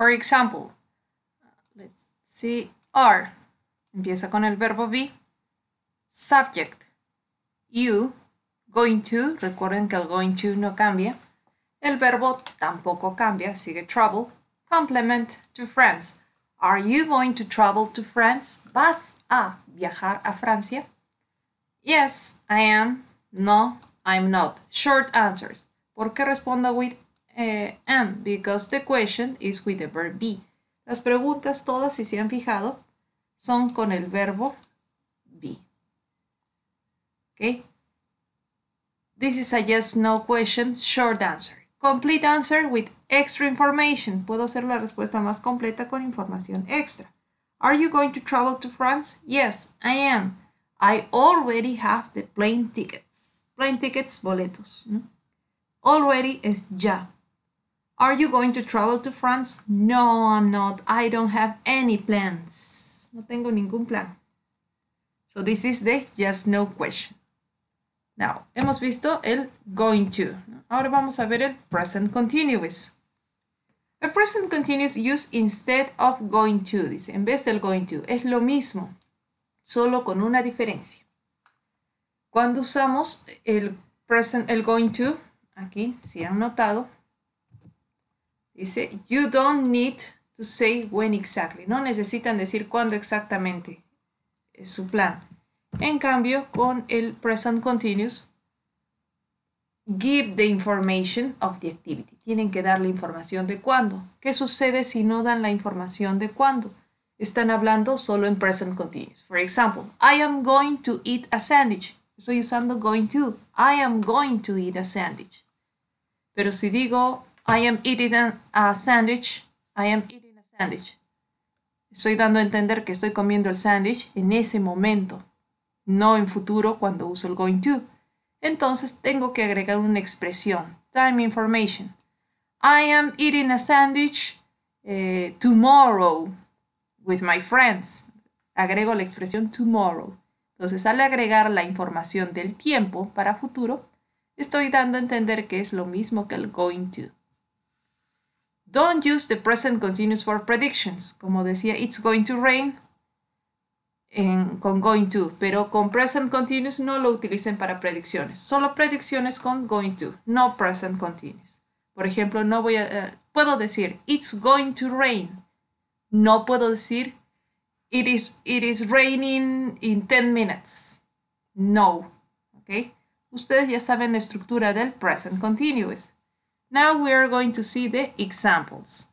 For example, let's see, are, empieza con el verbo be, subject, you, going to, recuerden que el going to no cambia, el verbo tampoco cambia, sigue travel, complement to France. Are you going to travel to France? ¿Vas a viajar a Francia? Yes, I am. No, I'm not. Short answers. ¿Por qué respondo with eh, because the question is with the verb be. Las preguntas todas, si se han fijado, son con el verbo be. Okay. This is a yes no question, short answer. Complete answer with extra information. Puedo hacer la respuesta más completa con información extra. Are you going to travel to France? Yes, I am. I already have the plane tickets. Plane tickets, boletos. Already es ya. Are you going to travel to France? No, I'm not. I don't have any plans. No tengo ningún plan. So this is the just no question. Now, hemos visto el going to. Ahora vamos a ver el present continuous. El present continuous use instead of going to, dice, en vez del going to. Es lo mismo, solo con una diferencia. Cuando usamos el present, el going to, aquí si han notado, Dice, you don't need to say when exactly. No necesitan decir cuándo exactamente. Es su plan. En cambio, con el present continuous, give the information of the activity. Tienen que dar la información de cuándo. ¿Qué sucede si no dan la información de cuándo? Están hablando solo en present continuous. For example, I am going to eat a sandwich. Estoy usando going to. I am going to eat a sandwich. Pero si digo I am eating a sandwich. I am eating a sandwich. Estoy dando a entender que estoy comiendo el sándwich en ese momento, no en futuro cuando uso el going to. Entonces tengo que agregar una expresión, time information. I am eating a sandwich eh, tomorrow with my friends. Agrego la expresión tomorrow. Entonces al agregar la información del tiempo para futuro, estoy dando a entender que es lo mismo que el going to. Don't use the present continuous for predictions. Como decía, it's going to rain con going to, pero con present continuous no lo utilicen para predicciones. Solo predicciones con going to, no present continuous. Por ejemplo, no voy a, eh, puedo decir it's going to rain. No puedo decir it is, it is raining in 10 minutes. No. ¿Ok? Ustedes ya saben la estructura del present continuous. Now we are going to see the examples.